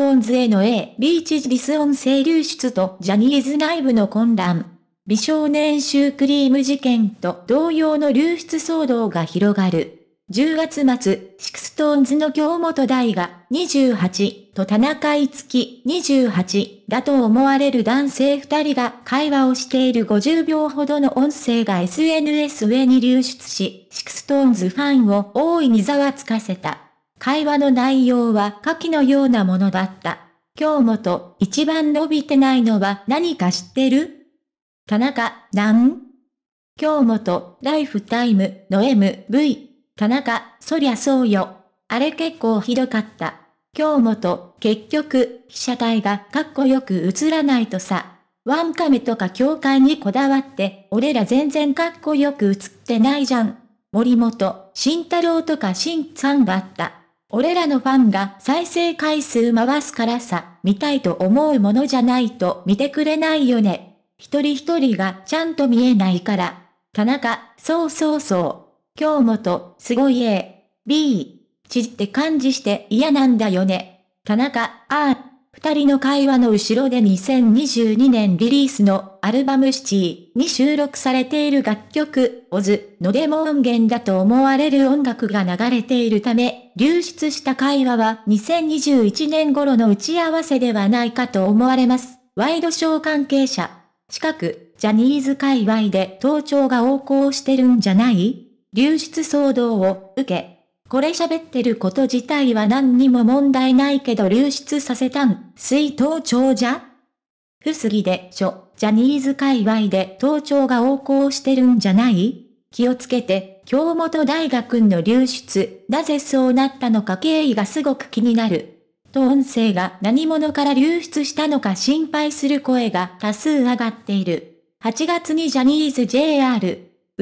トーンズへの A、B ーチリス音声流出とジャニーズ内部の混乱。美少年シュークリーム事件と同様の流出騒動が広がる。10月末、シクストーンズの京本大が28と田中いつき28だと思われる男性2人が会話をしている50秒ほどの音声が SNS 上に流出し、シクストーンズファンを大いにざわつかせた。会話の内容は下記のようなものだった。今日もと一番伸びてないのは何か知ってる田中、なん今日もとライフタイムの MV。田中、そりゃそうよ。あれ結構ひどかった。今日もと結局、被写体がかっこよく映らないとさ。ワンカメとか教会にこだわって、俺ら全然かっこよく映ってないじゃん。森本、慎太郎とか慎さんがあった。俺らのファンが再生回数回すからさ、見たいと思うものじゃないと見てくれないよね。一人一人がちゃんと見えないから。田中、そうそうそう。今日もと、すごい A、B、ちって感じして嫌なんだよね。田中、ああ。二人の会話の後ろで2022年リリースのアルバムシティに収録されている楽曲、オズのデモ音源だと思われる音楽が流れているため、流出した会話は2021年頃の打ち合わせではないかと思われます。ワイドショー関係者。近く、ジャニーズ界隈で盗聴が横行してるんじゃない流出騒動を受け、これ喋ってること自体は何にも問題ないけど流出させたん、水頭長じゃ不思議でしょ、ジャニーズ界隈で盗聴が横行してるんじゃない気をつけて、京本大学の流出、なぜそうなったのか経緯がすごく気になる。と音声が何者から流出したのか心配する声が多数上がっている。8月にジャニーズ JR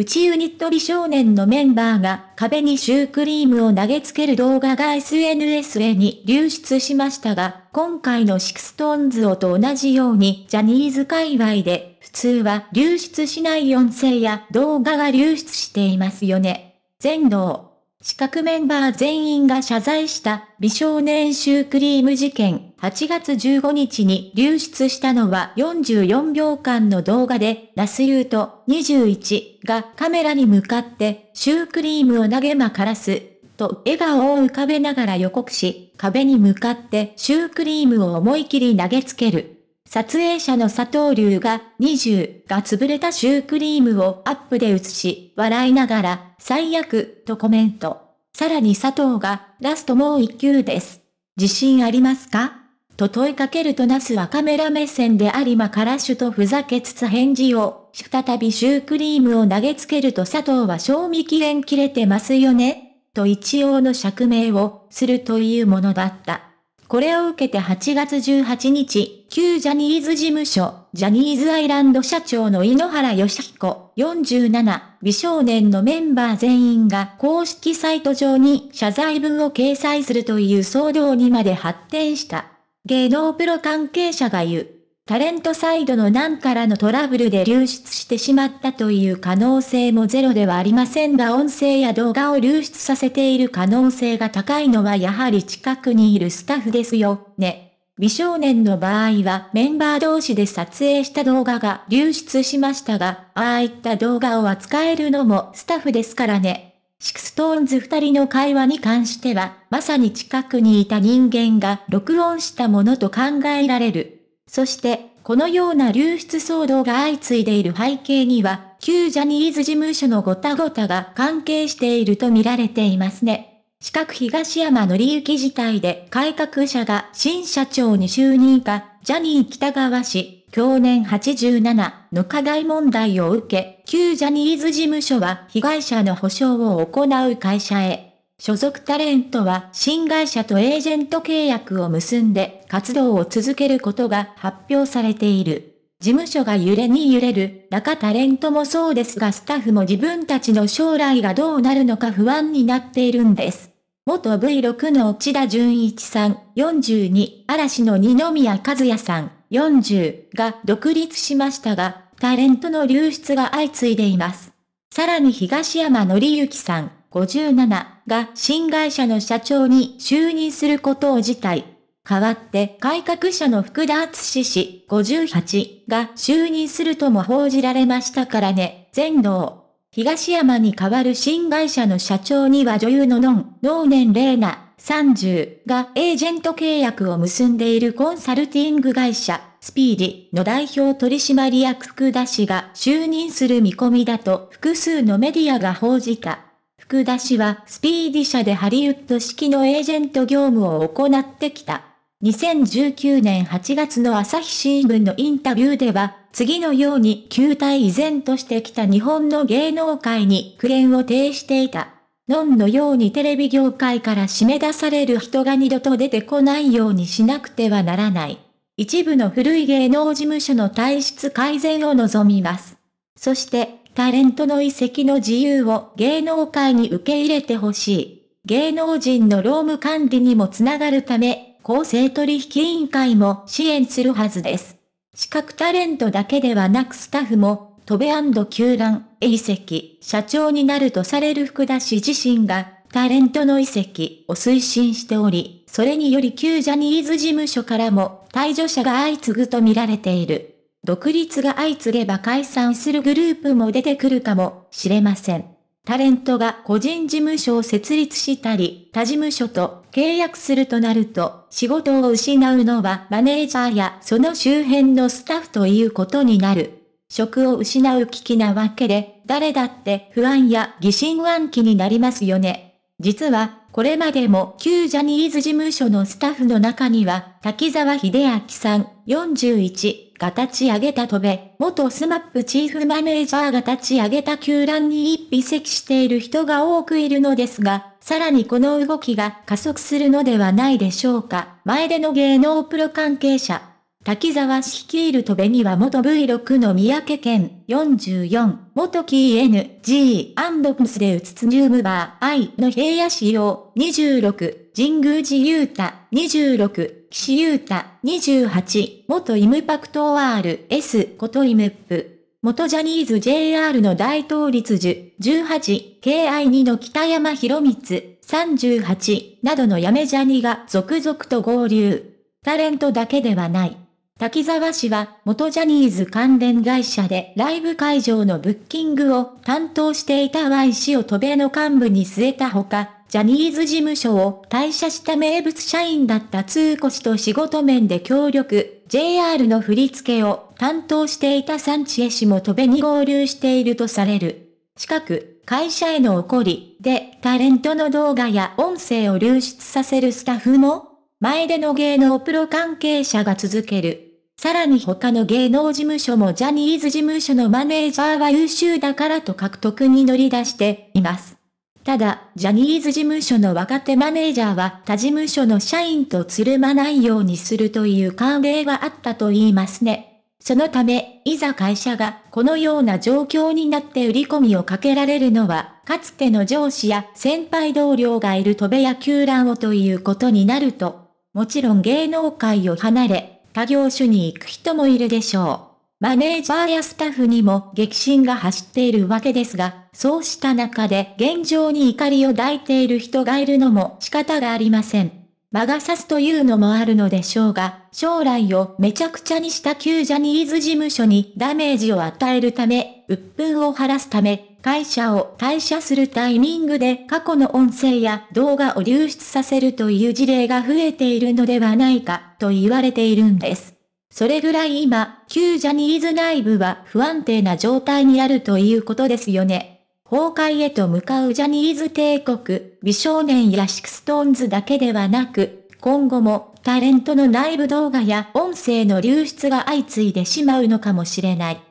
内ユニット美少年のメンバーが壁にシュークリームを投げつける動画が SNS へに流出しましたが、今回のシクストーンズをと同じようにジャニーズ界隈で、普通は流出しない音声や動画が流出していますよね。全能。資格メンバー全員が謝罪した美少年シュークリーム事件。8月15日に流出したのは44秒間の動画で、ラスユート21がカメラに向かって、シュークリームを投げまからす、と笑顔を浮かべながら予告し、壁に向かってシュークリームを思い切り投げつける。撮影者の佐藤龍が20が潰れたシュークリームをアップで映し、笑いながら最悪とコメント。さらに佐藤がラストもう一級です。自信ありますかと問いかけるとナスはカメラ目線でありまから主とふざけつつ返事を、再びシュークリームを投げつけると佐藤は賞味期限切れてますよね、と一応の釈明をするというものだった。これを受けて8月18日、旧ジャニーズ事務所、ジャニーズアイランド社長の井ノ原義彦47美少年のメンバー全員が公式サイト上に謝罪文を掲載するという騒動にまで発展した。芸能プロ関係者が言う。タレントサイドの難からのトラブルで流出してしまったという可能性もゼロではありませんが音声や動画を流出させている可能性が高いのはやはり近くにいるスタッフですよね。美少年の場合はメンバー同士で撮影した動画が流出しましたが、ああいった動画を扱えるのもスタッフですからね。シクストーンズ二人の会話に関しては、まさに近くにいた人間が録音したものと考えられる。そして、このような流出騒動が相次いでいる背景には、旧ジャニーズ事務所のごたごたが関係していると見られていますね。四角東山則之事態で改革者が新社長に就任か、ジャニー北川氏、去年87の加害問題を受け、旧ジャニーズ事務所は被害者の補償を行う会社へ。所属タレントは新会社とエージェント契約を結んで活動を続けることが発表されている。事務所が揺れに揺れる中タレントもそうですがスタッフも自分たちの将来がどうなるのか不安になっているんです。元 V6 の内田純一さん、42、嵐の二宮和也さん、40が独立しましたが、タレントの流出が相次いでいます。さらに東山紀之さん、57が新会社の社長に就任することを辞退。代わって改革者の福田敦氏58が就任するとも報じられましたからね、全能。東山に代わる新会社の社長には女優のノン、能年玲奈、30がエージェント契約を結んでいるコンサルティング会社、スピーディの代表取締役福田氏が就任する見込みだと複数のメディアが報じた。福田氏はスピーディ社でハリウッド式のエージェント業務を行ってきた。2019年8月の朝日新聞のインタビューでは、次のように旧態依然としてきた日本の芸能界に苦言を呈していた。ノンのようにテレビ業界から締め出される人が二度と出てこないようにしなくてはならない。一部の古い芸能事務所の体質改善を望みます。そして、タレントの遺跡の自由を芸能界に受け入れてほしい。芸能人の労務管理にもつながるため、公正取引委員会も支援するはずです。資格タレントだけではなくスタッフも戸部球団へ移籍、社長になるとされる福田氏自身が、タレントの移籍を推進しており、それにより旧ジャニーズ事務所からも退場者が相次ぐと見られている。独立が相次げば解散するグループも出てくるかもしれません。タレントが個人事務所を設立したり、他事務所と契約するとなると、仕事を失うのはマネージャーやその周辺のスタッフということになる。職を失う危機なわけで、誰だって不安や疑心暗鬼になりますよね。実は、これまでも旧ジャニーズ事務所のスタッフの中には、滝沢秀明さん、41が立ち上げたとべ、元スマップチーフマネージャーが立ち上げた球団に一筆席している人が多くいるのですが、さらにこの動きが加速するのではないでしょうか。前での芸能プロ関係者、滝沢氏率いる戸辺には元 V6 の三宅健44、元 KNG&PS でうつつニュームバー I の平野市様26、神宮寺雄太26、岸優太28、元イムパクトワール S ことイムップ元ジャニーズ JR の大統立樹、18、KI2 の北山博光、38、などのやめジャニが続々と合流。タレントだけではない。滝沢氏は元ジャニーズ関連会社でライブ会場のブッキングを担当していた Y 氏を渡米の幹部に据えたほか、ジャニーズ事務所を退社した名物社員だった通子氏と仕事面で協力、JR の振り付けを担当していたサンチエ氏も渡米に合流しているとされる。近く、会社への怒りでタレントの動画や音声を流出させるスタッフも前での芸能プロ関係者が続けるさらに他の芸能事務所もジャニーズ事務所のマネージャーは優秀だからと獲得に乗り出しています。ただ、ジャニーズ事務所の若手マネージャーは他事務所の社員とつるまないようにするという慣例があったと言いますね。そのため、いざ会社がこのような状況になって売り込みをかけられるのは、かつての上司や先輩同僚がいる戸部屋球団をということになると、もちろん芸能界を離れ、他業種に行く人もいるでしょう。マネージャーやスタッフにも激震が走っているわけですが、そうした中で現状に怒りを抱いている人がいるのも仕方がありません。魔が差すというのもあるのでしょうが、将来をめちゃくちゃにした旧ジャニーズ事務所にダメージを与えるため、鬱憤を晴らすため、会社を退社するタイミングで過去の音声や動画を流出させるという事例が増えているのではないかと言われているんです。それぐらい今、旧ジャニーズ内部は不安定な状態にあるということですよね。崩壊へと向かうジャニーズ帝国、美少年やシクストーンズだけではなく、今後もタレントの内部動画や音声の流出が相次いでしまうのかもしれない。